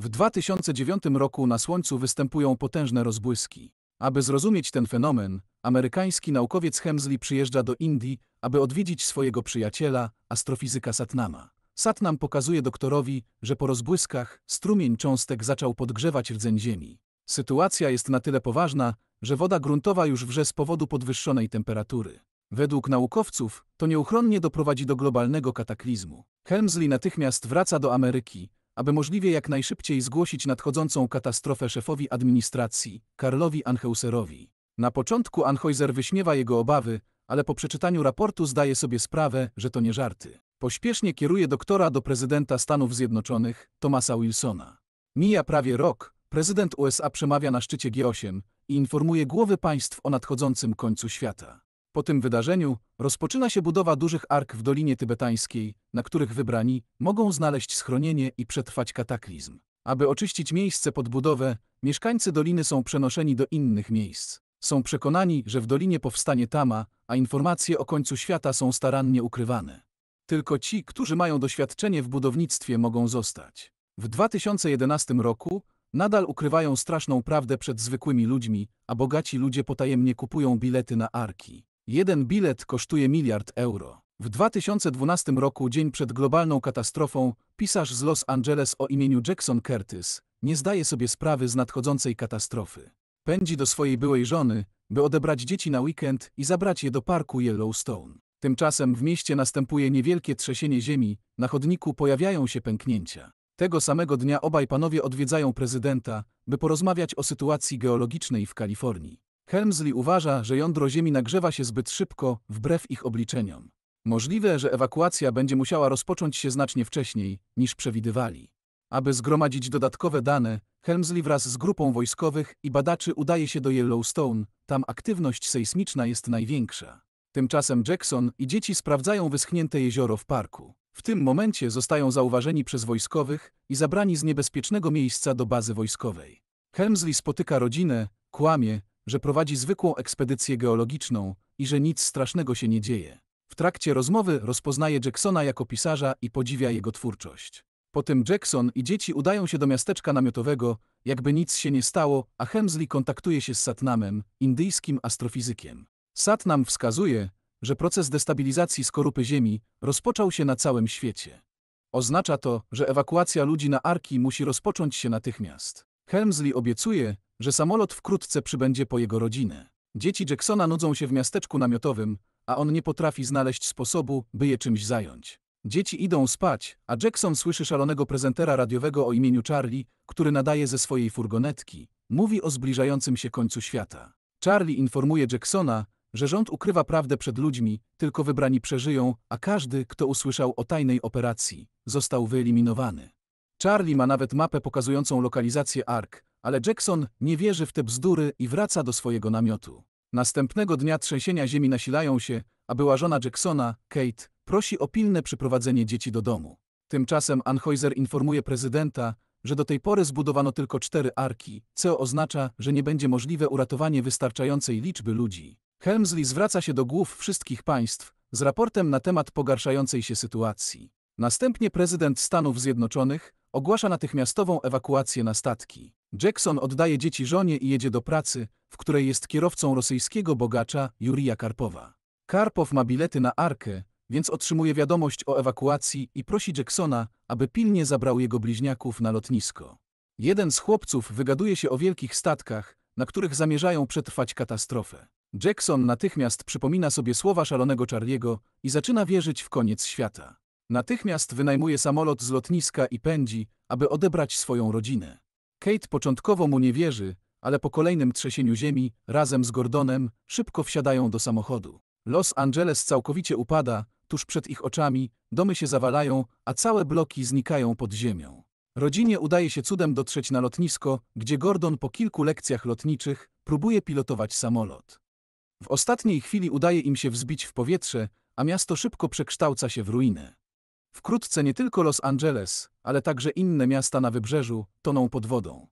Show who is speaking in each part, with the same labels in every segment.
Speaker 1: W 2009 roku na Słońcu występują potężne rozbłyski. Aby zrozumieć ten fenomen, amerykański naukowiec Hemsley przyjeżdża do Indii, aby odwiedzić swojego przyjaciela, astrofizyka Satnama. Satnam pokazuje doktorowi, że po rozbłyskach strumień cząstek zaczął podgrzewać rdzeń Ziemi. Sytuacja jest na tyle poważna, że woda gruntowa już wrze z powodu podwyższonej temperatury. Według naukowców to nieuchronnie doprowadzi do globalnego kataklizmu. Helmsley natychmiast wraca do Ameryki, aby możliwie jak najszybciej zgłosić nadchodzącą katastrofę szefowi administracji, Karlowi Anheuserowi. Na początku Anheuser wyśmiewa jego obawy, ale po przeczytaniu raportu zdaje sobie sprawę, że to nie żarty. Pośpiesznie kieruje doktora do prezydenta Stanów Zjednoczonych, Thomasa Wilsona. Mija prawie rok, prezydent USA przemawia na szczycie G8 i informuje głowy państw o nadchodzącym końcu świata. Po tym wydarzeniu rozpoczyna się budowa dużych ark w Dolinie Tybetańskiej, na których wybrani mogą znaleźć schronienie i przetrwać kataklizm. Aby oczyścić miejsce pod budowę, mieszkańcy doliny są przenoszeni do innych miejsc. Są przekonani, że w dolinie powstanie tama, a informacje o końcu świata są starannie ukrywane. Tylko ci, którzy mają doświadczenie w budownictwie, mogą zostać. W 2011 roku nadal ukrywają straszną prawdę przed zwykłymi ludźmi, a bogaci ludzie potajemnie kupują bilety na arki. Jeden bilet kosztuje miliard euro. W 2012 roku, dzień przed globalną katastrofą, pisarz z Los Angeles o imieniu Jackson Curtis nie zdaje sobie sprawy z nadchodzącej katastrofy. Pędzi do swojej byłej żony, by odebrać dzieci na weekend i zabrać je do parku Yellowstone. Tymczasem w mieście następuje niewielkie trzęsienie ziemi, na chodniku pojawiają się pęknięcia. Tego samego dnia obaj panowie odwiedzają prezydenta, by porozmawiać o sytuacji geologicznej w Kalifornii. Helmsley uważa, że jądro Ziemi nagrzewa się zbyt szybko, wbrew ich obliczeniom. Możliwe, że ewakuacja będzie musiała rozpocząć się znacznie wcześniej, niż przewidywali. Aby zgromadzić dodatkowe dane, Helmsley wraz z grupą wojskowych i badaczy udaje się do Yellowstone, tam aktywność sejsmiczna jest największa. Tymczasem Jackson i dzieci sprawdzają wyschnięte jezioro w parku. W tym momencie zostają zauważeni przez wojskowych i zabrani z niebezpiecznego miejsca do bazy wojskowej. Helmsley spotyka rodzinę, kłamie, że prowadzi zwykłą ekspedycję geologiczną i że nic strasznego się nie dzieje. W trakcie rozmowy rozpoznaje Jacksona jako pisarza i podziwia jego twórczość. Potem Jackson i dzieci udają się do miasteczka namiotowego, jakby nic się nie stało, a Hemsley kontaktuje się z Satnamem, indyjskim astrofizykiem. Satnam wskazuje, że proces destabilizacji skorupy Ziemi rozpoczął się na całym świecie. Oznacza to, że ewakuacja ludzi na Arki musi rozpocząć się natychmiast. Helmsley obiecuje, że samolot wkrótce przybędzie po jego rodzinę. Dzieci Jacksona nudzą się w miasteczku namiotowym, a on nie potrafi znaleźć sposobu, by je czymś zająć. Dzieci idą spać, a Jackson słyszy szalonego prezentera radiowego o imieniu Charlie, który nadaje ze swojej furgonetki. Mówi o zbliżającym się końcu świata. Charlie informuje Jacksona, że rząd ukrywa prawdę przed ludźmi, tylko wybrani przeżyją, a każdy, kto usłyszał o tajnej operacji, został wyeliminowany. Charlie ma nawet mapę pokazującą lokalizację Ark, ale Jackson nie wierzy w te bzdury i wraca do swojego namiotu. Następnego dnia trzęsienia ziemi nasilają się, a była żona Jacksona, Kate, prosi o pilne przyprowadzenie dzieci do domu. Tymczasem Anheuser informuje prezydenta, że do tej pory zbudowano tylko cztery arki, co oznacza, że nie będzie możliwe uratowanie wystarczającej liczby ludzi. Helmsley zwraca się do głów wszystkich państw z raportem na temat pogarszającej się sytuacji. Następnie prezydent Stanów Zjednoczonych Ogłasza natychmiastową ewakuację na statki. Jackson oddaje dzieci żonie i jedzie do pracy, w której jest kierowcą rosyjskiego bogacza Jurija Karpowa. Karpow ma bilety na Arkę, więc otrzymuje wiadomość o ewakuacji i prosi Jacksona, aby pilnie zabrał jego bliźniaków na lotnisko. Jeden z chłopców wygaduje się o wielkich statkach, na których zamierzają przetrwać katastrofę. Jackson natychmiast przypomina sobie słowa szalonego Charliego i zaczyna wierzyć w koniec świata. Natychmiast wynajmuje samolot z lotniska i pędzi, aby odebrać swoją rodzinę. Kate początkowo mu nie wierzy, ale po kolejnym trzęsieniu ziemi, razem z Gordonem, szybko wsiadają do samochodu. Los Angeles całkowicie upada, tuż przed ich oczami, domy się zawalają, a całe bloki znikają pod ziemią. Rodzinie udaje się cudem dotrzeć na lotnisko, gdzie Gordon po kilku lekcjach lotniczych próbuje pilotować samolot. W ostatniej chwili udaje im się wzbić w powietrze, a miasto szybko przekształca się w ruinę. Wkrótce nie tylko Los Angeles, ale także inne miasta na wybrzeżu toną pod wodą.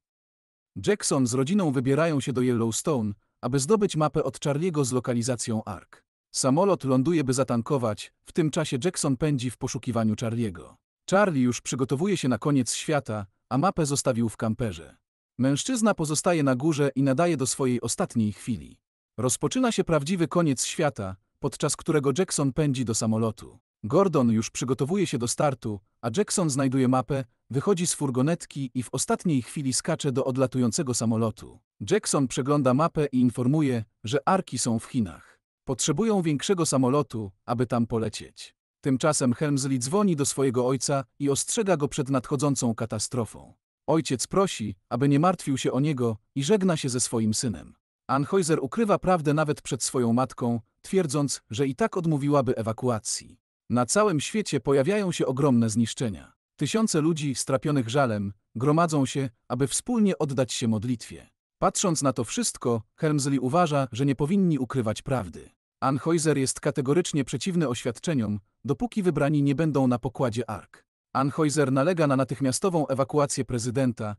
Speaker 1: Jackson z rodziną wybierają się do Yellowstone, aby zdobyć mapę od Charliego z lokalizacją Ark. Samolot ląduje, by zatankować, w tym czasie Jackson pędzi w poszukiwaniu Charliego. Charlie już przygotowuje się na koniec świata, a mapę zostawił w kamperze. Mężczyzna pozostaje na górze i nadaje do swojej ostatniej chwili. Rozpoczyna się prawdziwy koniec świata, podczas którego Jackson pędzi do samolotu. Gordon już przygotowuje się do startu, a Jackson znajduje mapę, wychodzi z furgonetki i w ostatniej chwili skacze do odlatującego samolotu. Jackson przegląda mapę i informuje, że arki są w Chinach. Potrzebują większego samolotu, aby tam polecieć. Tymczasem Helmsley dzwoni do swojego ojca i ostrzega go przed nadchodzącą katastrofą. Ojciec prosi, aby nie martwił się o niego i żegna się ze swoim synem. Anheuser ukrywa prawdę nawet przed swoją matką, twierdząc, że i tak odmówiłaby ewakuacji. Na całym świecie pojawiają się ogromne zniszczenia. Tysiące ludzi strapionych żalem gromadzą się, aby wspólnie oddać się modlitwie. Patrząc na to wszystko, Helmsley uważa, że nie powinni ukrywać prawdy. Anheuser jest kategorycznie przeciwny oświadczeniom, dopóki wybrani nie będą na pokładzie ARK. Anheuser nalega na natychmiastową ewakuację prezydenta.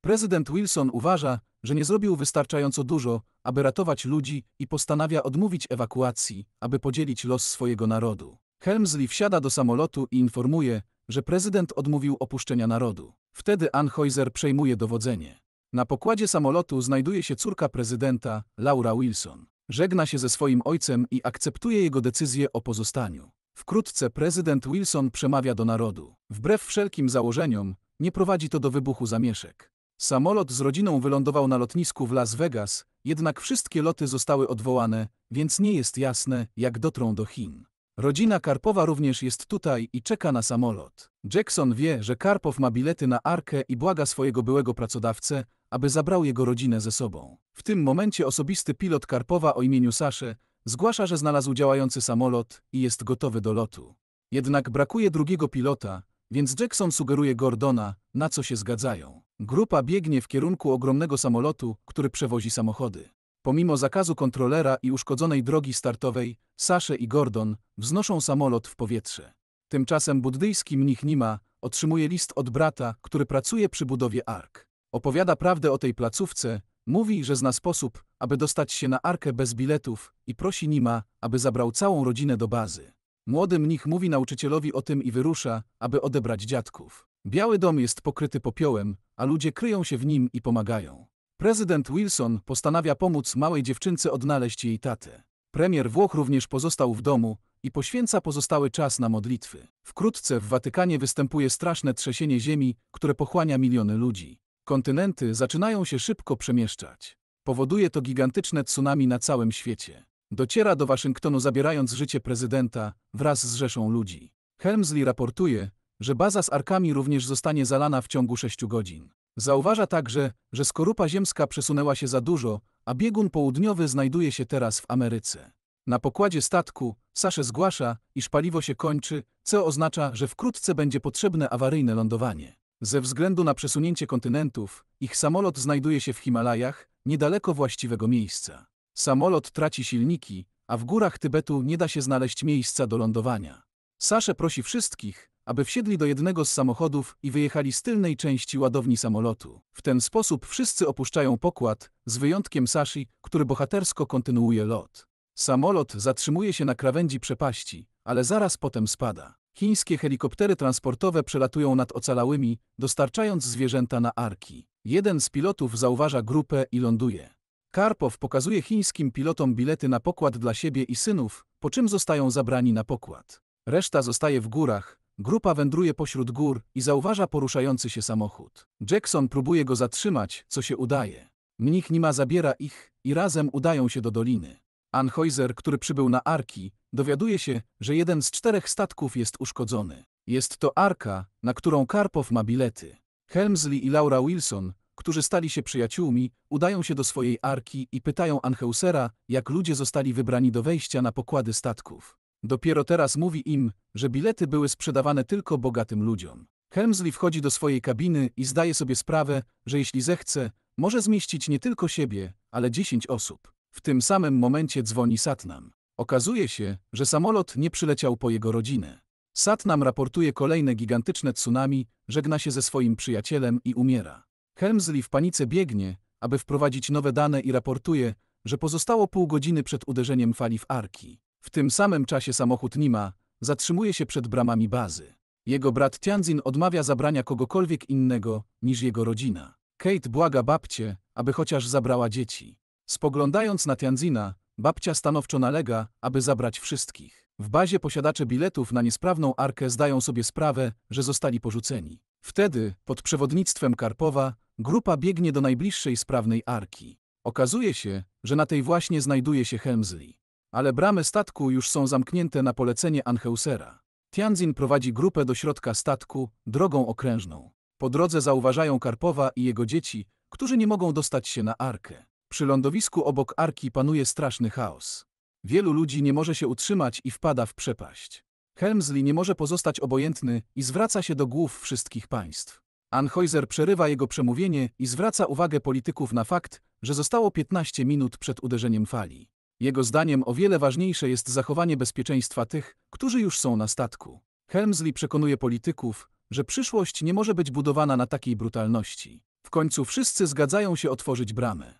Speaker 1: Prezydent Wilson uważa, że nie zrobił wystarczająco dużo, aby ratować ludzi i postanawia odmówić ewakuacji, aby podzielić los swojego narodu. Helmsley wsiada do samolotu i informuje, że prezydent odmówił opuszczenia narodu. Wtedy Anheuser przejmuje dowodzenie. Na pokładzie samolotu znajduje się córka prezydenta, Laura Wilson. Żegna się ze swoim ojcem i akceptuje jego decyzję o pozostaniu. Wkrótce prezydent Wilson przemawia do narodu. Wbrew wszelkim założeniom, nie prowadzi to do wybuchu zamieszek. Samolot z rodziną wylądował na lotnisku w Las Vegas, jednak wszystkie loty zostały odwołane, więc nie jest jasne, jak dotrą do Chin. Rodzina Karpowa również jest tutaj i czeka na samolot. Jackson wie, że Karpow ma bilety na Arkę i błaga swojego byłego pracodawcę, aby zabrał jego rodzinę ze sobą. W tym momencie osobisty pilot Karpowa o imieniu Sasze zgłasza, że znalazł działający samolot i jest gotowy do lotu. Jednak brakuje drugiego pilota, więc Jackson sugeruje Gordona, na co się zgadzają. Grupa biegnie w kierunku ogromnego samolotu, który przewozi samochody. Pomimo zakazu kontrolera i uszkodzonej drogi startowej, Sasze i Gordon wznoszą samolot w powietrze. Tymczasem buddyjski mnich Nima otrzymuje list od brata, który pracuje przy budowie Ark. Opowiada prawdę o tej placówce, mówi, że zna sposób, aby dostać się na Arkę bez biletów i prosi Nima, aby zabrał całą rodzinę do bazy. Młody mnich mówi nauczycielowi o tym i wyrusza, aby odebrać dziadków. Biały dom jest pokryty popiołem, a ludzie kryją się w nim i pomagają. Prezydent Wilson postanawia pomóc małej dziewczynce odnaleźć jej tatę. Premier Włoch również pozostał w domu i poświęca pozostały czas na modlitwy. Wkrótce w Watykanie występuje straszne trzęsienie ziemi, które pochłania miliony ludzi. Kontynenty zaczynają się szybko przemieszczać. Powoduje to gigantyczne tsunami na całym świecie. Dociera do Waszyngtonu zabierając życie prezydenta wraz z rzeszą ludzi. Helmsley raportuje, że baza z arkami również zostanie zalana w ciągu 6 godzin. Zauważa także, że skorupa ziemska przesunęła się za dużo, a biegun południowy znajduje się teraz w Ameryce. Na pokładzie statku Sasze zgłasza, iż paliwo się kończy, co oznacza, że wkrótce będzie potrzebne awaryjne lądowanie. Ze względu na przesunięcie kontynentów, ich samolot znajduje się w Himalajach, niedaleko właściwego miejsca. Samolot traci silniki, a w górach Tybetu nie da się znaleźć miejsca do lądowania. Sasze prosi wszystkich, aby wsiedli do jednego z samochodów i wyjechali z tylnej części ładowni samolotu. W ten sposób wszyscy opuszczają pokład, z wyjątkiem Sashi, który bohatersko kontynuuje lot. Samolot zatrzymuje się na krawędzi przepaści, ale zaraz potem spada. Chińskie helikoptery transportowe przelatują nad ocalałymi, dostarczając zwierzęta na arki. Jeden z pilotów zauważa grupę i ląduje. Karpow pokazuje chińskim pilotom bilety na pokład dla siebie i synów, po czym zostają zabrani na pokład. Reszta zostaje w górach, Grupa wędruje pośród gór i zauważa poruszający się samochód. Jackson próbuje go zatrzymać, co się udaje. Mnich Nima zabiera ich i razem udają się do doliny. Anheuser, który przybył na Arki, dowiaduje się, że jeden z czterech statków jest uszkodzony. Jest to Arka, na którą Karpow ma bilety. Helmsley i Laura Wilson, którzy stali się przyjaciółmi, udają się do swojej Arki i pytają Anheusera, jak ludzie zostali wybrani do wejścia na pokłady statków. Dopiero teraz mówi im, że bilety były sprzedawane tylko bogatym ludziom. Helmsley wchodzi do swojej kabiny i zdaje sobie sprawę, że jeśli zechce, może zmieścić nie tylko siebie, ale 10 osób. W tym samym momencie dzwoni Satnam. Okazuje się, że samolot nie przyleciał po jego rodzinę. Satnam raportuje kolejne gigantyczne tsunami, żegna się ze swoim przyjacielem i umiera. Helmsley w panice biegnie, aby wprowadzić nowe dane i raportuje, że pozostało pół godziny przed uderzeniem fali w arki. W tym samym czasie samochód Nima zatrzymuje się przed bramami bazy. Jego brat Tianzin odmawia zabrania kogokolwiek innego niż jego rodzina. Kate błaga babcię, aby chociaż zabrała dzieci. Spoglądając na Tianzina, babcia stanowczo nalega, aby zabrać wszystkich. W bazie posiadacze biletów na niesprawną arkę zdają sobie sprawę, że zostali porzuceni. Wtedy, pod przewodnictwem Karpowa, grupa biegnie do najbliższej sprawnej arki. Okazuje się, że na tej właśnie znajduje się Hemsley. Ale bramy statku już są zamknięte na polecenie Anheusera. Tianzin prowadzi grupę do środka statku, drogą okrężną. Po drodze zauważają Karpowa i jego dzieci, którzy nie mogą dostać się na arkę. Przy lądowisku obok arki panuje straszny chaos. Wielu ludzi nie może się utrzymać i wpada w przepaść. Helmsley nie może pozostać obojętny i zwraca się do głów wszystkich państw. Anheuser przerywa jego przemówienie i zwraca uwagę polityków na fakt, że zostało 15 minut przed uderzeniem fali. Jego zdaniem o wiele ważniejsze jest zachowanie bezpieczeństwa tych, którzy już są na statku. Helmsley przekonuje polityków, że przyszłość nie może być budowana na takiej brutalności. W końcu wszyscy zgadzają się otworzyć bramy.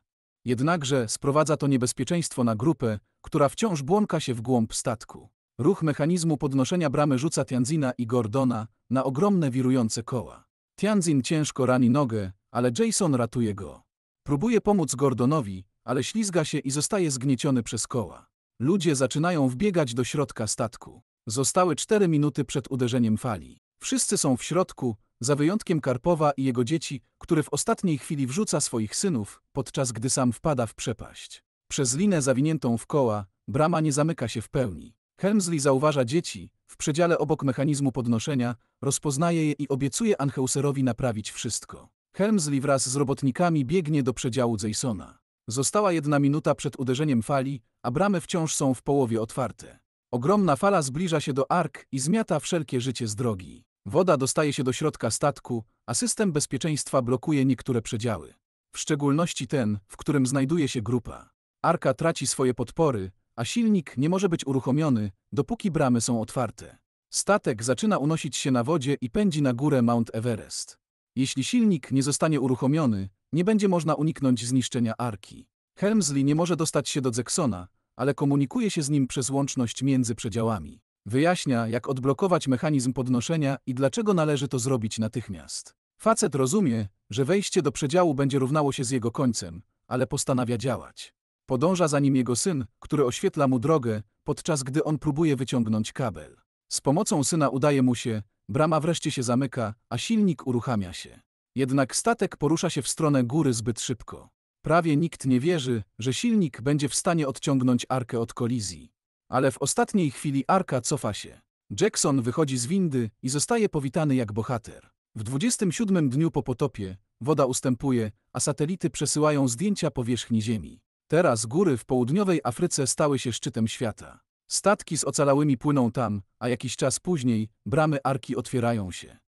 Speaker 1: Jednakże sprowadza to niebezpieczeństwo na grupę, która wciąż błąka się w głąb statku. Ruch mechanizmu podnoszenia bramy rzuca Tianzina i Gordona na ogromne wirujące koła. Tianzin ciężko rani nogę, ale Jason ratuje go. Próbuje pomóc Gordonowi, ale ślizga się i zostaje zgnieciony przez koła. Ludzie zaczynają wbiegać do środka statku. Zostały cztery minuty przed uderzeniem fali. Wszyscy są w środku, za wyjątkiem Karpowa i jego dzieci, który w ostatniej chwili wrzuca swoich synów, podczas gdy sam wpada w przepaść. Przez linę zawiniętą w koła, brama nie zamyka się w pełni. Helmsley zauważa dzieci, w przedziale obok mechanizmu podnoszenia, rozpoznaje je i obiecuje Anheuserowi naprawić wszystko. Helmsley wraz z robotnikami biegnie do przedziału Jasona. Została jedna minuta przed uderzeniem fali, a bramy wciąż są w połowie otwarte. Ogromna fala zbliża się do ark i zmiata wszelkie życie z drogi. Woda dostaje się do środka statku, a system bezpieczeństwa blokuje niektóre przedziały. W szczególności ten, w którym znajduje się grupa. Arka traci swoje podpory, a silnik nie może być uruchomiony, dopóki bramy są otwarte. Statek zaczyna unosić się na wodzie i pędzi na górę Mount Everest. Jeśli silnik nie zostanie uruchomiony, nie będzie można uniknąć zniszczenia Arki. Helmsley nie może dostać się do Zeksona, ale komunikuje się z nim przez łączność między przedziałami. Wyjaśnia, jak odblokować mechanizm podnoszenia i dlaczego należy to zrobić natychmiast. Facet rozumie, że wejście do przedziału będzie równało się z jego końcem, ale postanawia działać. Podąża za nim jego syn, który oświetla mu drogę, podczas gdy on próbuje wyciągnąć kabel. Z pomocą syna udaje mu się, brama wreszcie się zamyka, a silnik uruchamia się. Jednak statek porusza się w stronę góry zbyt szybko. Prawie nikt nie wierzy, że silnik będzie w stanie odciągnąć arkę od kolizji. Ale w ostatniej chwili arka cofa się. Jackson wychodzi z windy i zostaje powitany jak bohater. W 27 dniu po potopie woda ustępuje, a satelity przesyłają zdjęcia powierzchni Ziemi. Teraz góry w południowej Afryce stały się szczytem świata. Statki z ocalałymi płyną tam, a jakiś czas później bramy arki otwierają się.